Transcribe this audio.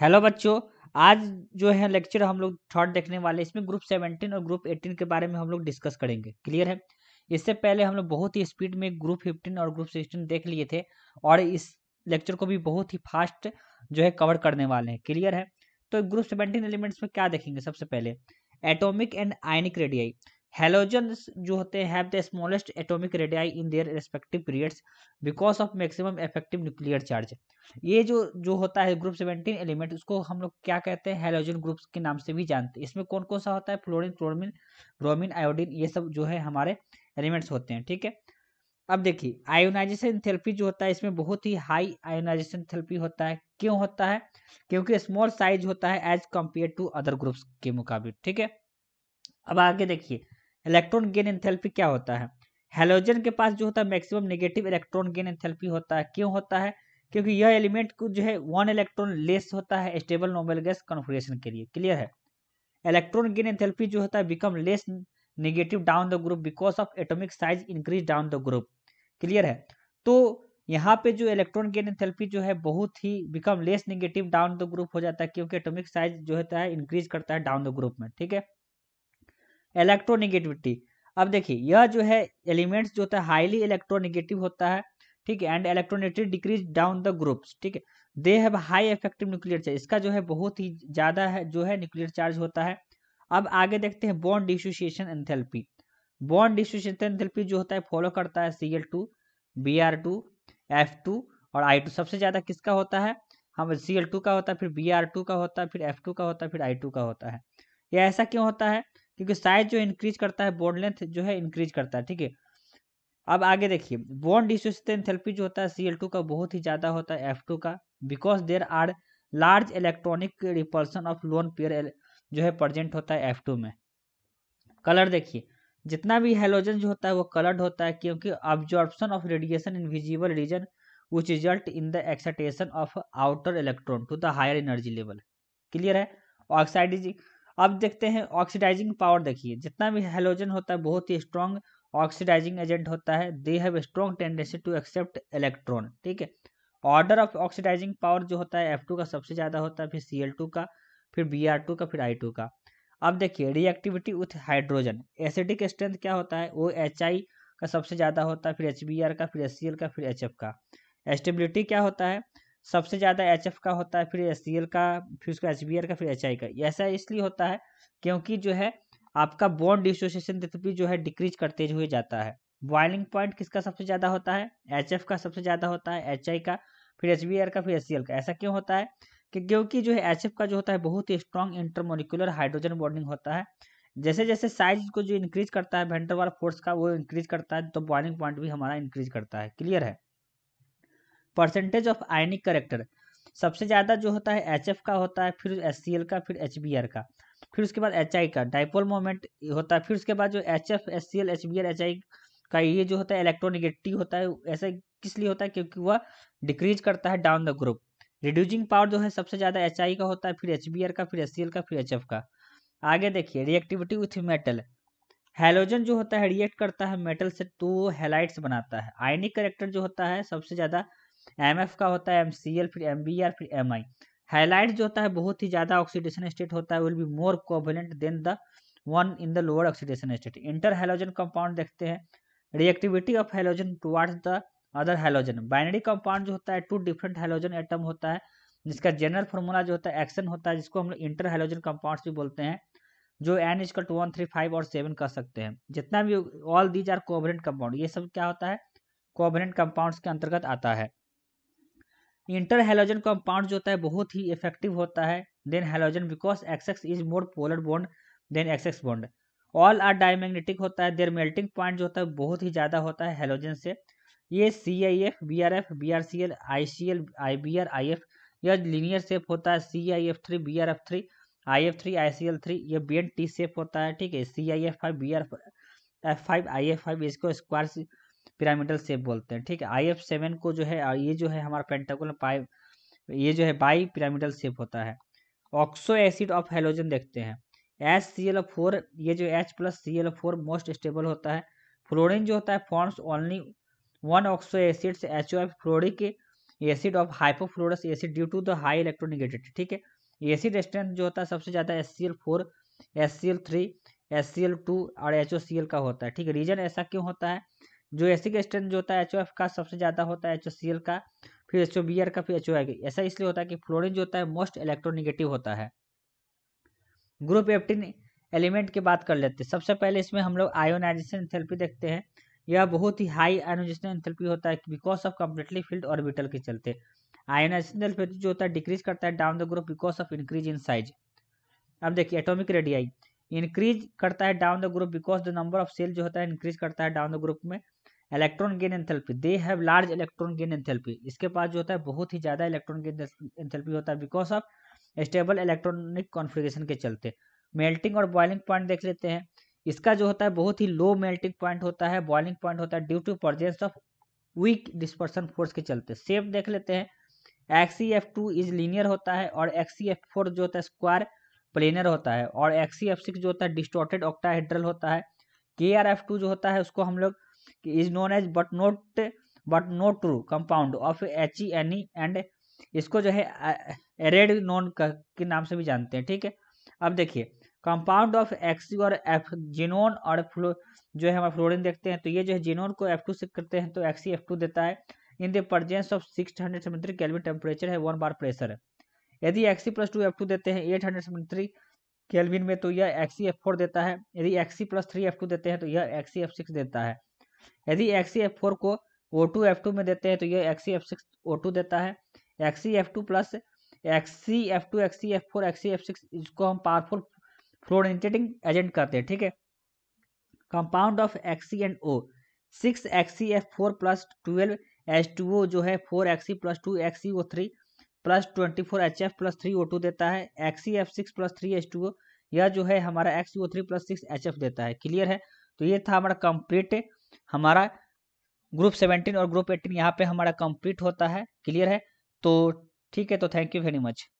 hello बच्चों आज जो है लेक्चर हम लोग थर्ड देखने वाले इसमें ग्रुप सेवनटीन और ग्रुप एटीन के बारे में हम लोग डिस्कस करेंगे क्लियर है इससे पहले हम लोग बहुत ही स्पीड में ग्रुप फिफ्टीन और ग्रुप सिक्सटीन देख लिए थे और इस लेक्चर को भी बहुत ही फास्ट जो है कवर करने वाले हैं क्लियर है तो ग्रुप सेवनटीन एलिमेंट्स में क्या देखेंगे सबसे पहले atomic and ionic radii halogen जो होते हैं have smallest atomic radii in their respective periods because of maximum effective nuclear charge ये जो जो होता है ग्रुप सेवेंटीन एलिमेंट उसको हम लोग क्या कहते हैं हेलोजन ग्रुप्स के नाम से भी जानते हैं इसमें कौन कौन सा होता है फ्लोरिन क्लोरमिन ब्रोमिन आयोडीन ये सब जो है हमारे एलिमेंट्स होते हैं ठीक है अब देखिए आयोनाइजेशन थेरेपी जो होता है इसमें बहुत ही हाई आयोनाइजेशन थेरेपी होता है क्यों होता है क्योंकि स्मॉल साइज होता है as compare to other groups के मुकाबले ठीक है अब आगे देखिए इलेक्ट्रॉन गेन एंथेल्पी क्या होता है हेलोजन के पास जो होता है maximum negative electron gain enthalpy होता है क्यों होता है क्योंकि यह एलिमेंट को जो है वन इलेक्ट्रॉन लेस होता है स्टेबल नोबल गैस कॉन्फिगरेशन के लिए क्लियर है इलेक्ट्रॉन गेन एंथेल्पी जो होता है become less negative down the group because of atomic size increase down the group clear है तो यहाँ पे जो इलेक्ट्रॉन गेन एंथेल्पी जो है बहुत ही become less negative down the group हो जाता है क्योंकि एटोमिक साइज जो होता है इंक्रीज करता है डाउन द ग्रुप में ठीक है इलेक्ट्रोनिगेटिविटी अब देखिए यह जो है एलिमेंट्स जो होता है हाईली इलेक्ट्रोनिगेटिव होता है ठीक है and electronegative decrease down the groups ठीक है they have high effective nuclear charge इसका जो है बहुत ही ज्यादा है जो है न्यूक्लियर चार्ज होता है अब आगे देखते हैं bond dissociation enthalpy bond dissociation enthalpy जो होता है फॉलो करता है C L two B R two F two और आई टू सबसे ज्यादा किसका होता है हम सी एल टू का होता है फिर बी आर टू का होता है फिर एफ टू का होता है फिर आई टू का होता है यह ऐसा क्यों होता है क्योंकि साइज जो इंक्रीज करता है बोन लेंथ जो है इंक्रीज करता है ठीक है अब आगे देखिए बोन डिसोसिएशन जो होता है सी का बहुत ही ज़्यादा होता है एफ का because there are large electronic repulsion of lone pair जो है प्रजेंट होता है एफ में कलर देखिए जितना भी हेलोजन जो होता है वो कलर्ड होता है क्योंकि absorption of radiation in visible region which result in the excitation of outer electron to the higher energy level clear है ऑक्साइड अब देखते हैं ऑक्सीडाइजिंग पावर देखिए जितना भी हेलोजन होता है बहुत ही स्ट्रॉन्ग ऑक्सीडाइजिंग एजेंट होता है they have strong tendency to accept electron ठीक है ऑर्डर ऑफ ऑक्सीडाइजिंग पावर जो होता है टू का सबसे ज़्यादा होता है फिर टू का फिर टू का फिर टू का अब देखिए reactivity with hydrogen acidic strength क्या होता है ओ एच आई का सबसे ज़्यादा होता है फिर एच बी आर का फिर एस सी एल का फिर एच एफ का एस्टेबिलिटी क्या होता है सबसे ज़्यादा एच का होता है फिर एस का फिर उसका एच का फिर एच का ऐसा इसलिए होता है क्योंकि जो है आपका बॉन्ड डिसोसिएशन तथा जो है डिक्रीज करते हुए जाता है बॉइलिंग पॉइंट किसका सबसे ज़्यादा होता है एच का सबसे ज़्यादा होता है एच का फिर एच का फिर एस का ऐसा क्यों होता है कि क्योंकि जो है एच का जो होता है बहुत ही स्ट्रॉन्ग इंटरमोलिकुलर हाइड्रोजन बॉन्डिंग होता है जैसे जैसे साइज को जो इंक्रीज करता है वाला फोर्स का वो इंक्रीज करता है तो बॉइलिंग पॉइंट भी हमारा इंक्रीज करता है क्लियर है परसेंटेज ऑफ आयनिक करेक्टर सबसे ज़्यादा जो होता है एच का होता है फिर एस का फिर एच का फिर उसके बाद एच का डाइपोल मोमेंट होता है फिर उसके बाद जो H F S C L H B R H I का ये जो होता है इलेक्ट्रोनिगेटिव होता है ऐसा किस लिए होता है क्योंकि वह डिक्रीज करता है down the group reducing power जो है सबसे ज़्यादा एच का होता है फिर एच का फिर एस का फिर एच का आगे देखिए रिएक्टिविटी विथ मेटल हेलोजन जो होता है रिएक्ट करता है मेटल से तो हेलाइट्स बनाता है आयनिक करेक्टर जो होता है सबसे ज़्यादा एम का होता है एम फिर एम फिर एम हाईलाइट जो होता है बहुत ही ज़्यादा ऑक्सीडेशन स्टेट होता है will be more covalent than the one in the lower oxidation state inter halogen compound देखते हैं reactivity of halogen towards the other halogen binary compound जो होता है टू डिफरेंट हेलोजन एटम होता है जिसका जनरल फॉर्मूला जो होता है एक्शन होता है जिसको हम लोग इंटर हेलोजन कंपाउंड्स भी बोलते हैं जो n equal to one three five और सेवन कर सकते हैं जितना भी all these are covalent compound ये सब क्या होता है कोवरेंट कंपाउंड्स के अंतर्गत आता है इंटर हेलोजन कंपाउंड जो होता है बहुत ही इफेक्टिव होता है then halogen because X X is more polar bond than X X bond all are diamagnetic होता है देर मेल्टिंग पॉइंट जो होता है बहुत ही ज़्यादा होता है हेलोजन से ये C I F B R F B R C L I C L I B R I F यह लीनियर सेप होता है C I F three B R F three I F three I C L three ये B N T shape होता है ठीक है C I F five B R F five I F five इसको square pyramidal shape बोलते हैं ठीक है आई एफ सेवन को जो है ये जो है हमारा पेंटागोन पाई ये जो है बाई पिरामिडल शेप होता है ऑक्सो एसिड ऑफ हेलोजन देखते हैं एच सी एल फोर ये जो H plus C L four most stable होता है फ्लोरिन जो होता है forms only one oxo acid H O F fluoric acid of hypofluorous acid due to the high electronegativity ठीक है एसिड स्ट्रेंथ जो होता है सबसे ज़्यादा S C L four S C L three S C L two और H O C L का होता है ठीक है रीजन ऐसा क्यों होता है जो एसिक स्ट्रेंथ जो होता है एच ओ एफ का सबसे ज़्यादा होता है एच ओ सी एल का फिर एच ओ बी आर का फिर एच ओ आई ऐसा इसलिए होता है कि फ्लोरिन जो होता है मोस्ट इलेक्ट्रोनिगेटिव होता है ग्रुप एफ्टीन एलिमेंट की बात कर लेते हैं सबसे पहले इसमें हम लोग आयोनाइजेशन एंथेल्पी देखते हैं यह बहुत ही हाई आयोनाइजेशन एंथेल्पी होता है because of completely filled orbital के चलते आयोनाइजेशन एंथेल्पी जो होता है डिक्रीज करता है down the group because of increase in size अब देखिए एटोमिक रेडियाई इंक्रीज करता है down the group because the number of shell जो होता है इंक्रीज करता है डाउन द ग्रुप में electron gain enthalpy they have large electron gain enthalpy इसके पास जो होता है बहुत ही ज़्यादा इलेक्ट्रॉन गेन एंथैल्पी होता है because of stable electronic configuration के चलते मेल्टिंग और बॉइलिंग पॉइंट देख लेते हैं इसका जो होता है बहुत ही लो मेल्टिंग पॉइंट होता है बॉइलिंग पॉइंट होता है due to presence of weak dispersion force के चलते सेप देख लेते हैं X E F two is linear होता है और एक्सी एफ फोर जो होता है स्क्वायर प्लेनर होता है और एक्सी एफ सिक्स जो होता है डिस्टोर्टेड ऑक्टाहेड्रल होता है के आर एफ टू जो होता है उसको हम लोग is known as but not but not true compound of H E N E and इसको जो है एरेड नोन के नाम से भी जानते हैं ठीक है अब देखिए कंपाउंड ऑफ एक्स और एफ जिनोन और फ्लो जो है हम फ्लोरिन देखते हैं तो ये जो है जिनोन को एफ टू से करते हैं तो एक्सी एफ टू देता है in the presence of six hundred seventy kelvin temperature है वन बार प्रेशर है यदि X E plus two F two देते हैं एट हंड्रेड सेवेंट्री कैलविन में तो यह एक्सी एफ फोर देता है यदि X E plus three F two देते हैं तो यह एक्सी एफ सिक्स देता है यदि एफ फोर को ओ टू एफ टू में देते हैं तो यह ओ टू देता है F two plus F F two four XCF2 F six इसको हम पावरफुल फ्लोरिनेटिंग एजेंट कहते हैं ठीक है compound of XC and O six F four plus twelve H two O जो है four X E plus two X E O three plus twenty four H F plus three O two देता है X E F six plus three H two O यह जो है हमारा X E O three plus six H F देता है clear है तो ये था हमारा कंप्लीट हमारा ग्रुप सेवेंटीन और ग्रुप एट्टीन यहाँ पे हमारा कंप्लीट होता है क्लियर है तो ठीक है तो थैंक यू वेरी मच